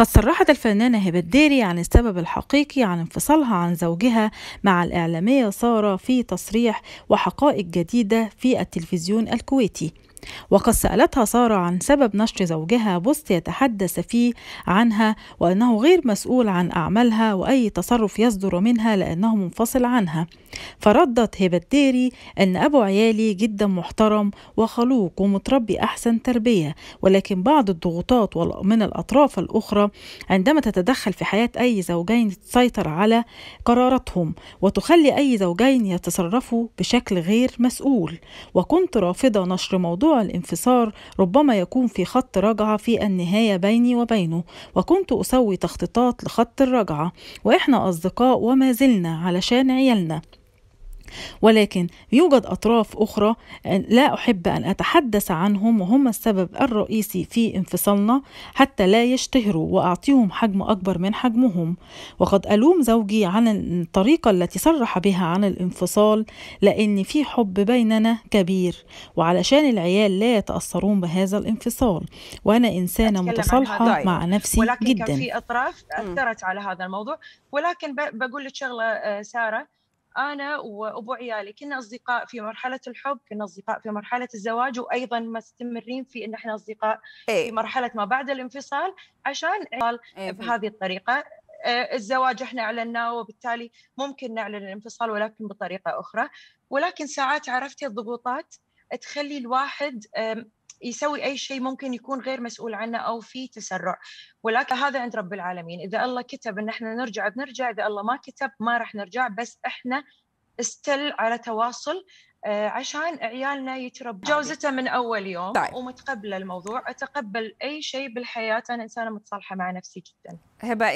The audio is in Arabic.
قد صرحت الفنانة هبة الداري عن السبب الحقيقي عن انفصالها عن زوجها مع الإعلامية سارة في تصريح وحقائق جديدة في التلفزيون الكويتي وقد سألتها سارة عن سبب نشر زوجها بوست يتحدث فيه عنها وأنه غير مسؤول عن أعمالها وأي تصرف يصدر منها لأنه منفصل عنها فردت هبة ديري أن أبو عيالي جدا محترم وخلوق ومتربي أحسن تربية ولكن بعض الضغوطات من الأطراف الأخرى عندما تتدخل في حياة أي زوجين تسيطر على قراراتهم وتخلي أي زوجين يتصرفوا بشكل غير مسؤول وكنت رافضة نشر موضوع موضوع الانفصال ربما يكون في خط رجعة في النهاية بيني وبينه وكنت أسوي تخطيطات لخط الرجعة وإحنا أصدقاء وما زلنا علشان عيالنا ولكن يوجد أطراف أخرى آه، لا أحب أن أتحدث عنهم وهم السبب الرئيسي في انفصالنا حتى لا يشتهروا وأعطيهم حجم أكبر من حجمهم وقد ألوم زوجي عن الطريقة التي صرح بها عن الانفصال لأن في حب بيننا كبير وعلشان العيال لا يتأثرون بهذا الانفصال وأنا إنسانة متصالحة مع نفسي ولكن جدا ولكن كان في أطراف أثرت على هذا الموضوع ولكن بقول لك شغلة آه، سارة انا وابو عيالي كنا اصدقاء في مرحله الحب كنا اصدقاء في مرحله الزواج وايضا مستمرين في ان احنا اصدقاء في إيه. مرحله ما بعد الانفصال عشان إيه؟ بهذه الطريقه آه، الزواج احنا اعلناه وبالتالي ممكن نعلن الانفصال ولكن بطريقه اخرى ولكن ساعات عرفتي الضغوطات تخلي الواحد يسوي اي شيء ممكن يكون غير مسؤول عنه او في تسرع ولكن هذا عند رب العالمين اذا الله كتب ان احنا نرجع بنرجع اذا الله ما كتب ما راح نرجع بس احنا استل على تواصل آه، عشان عيالنا يتربوا جوزته من اول يوم طيب. ومتقبله الموضوع اتقبل اي شيء بالحياه انا انسانه متصالحه مع نفسي جدا هبه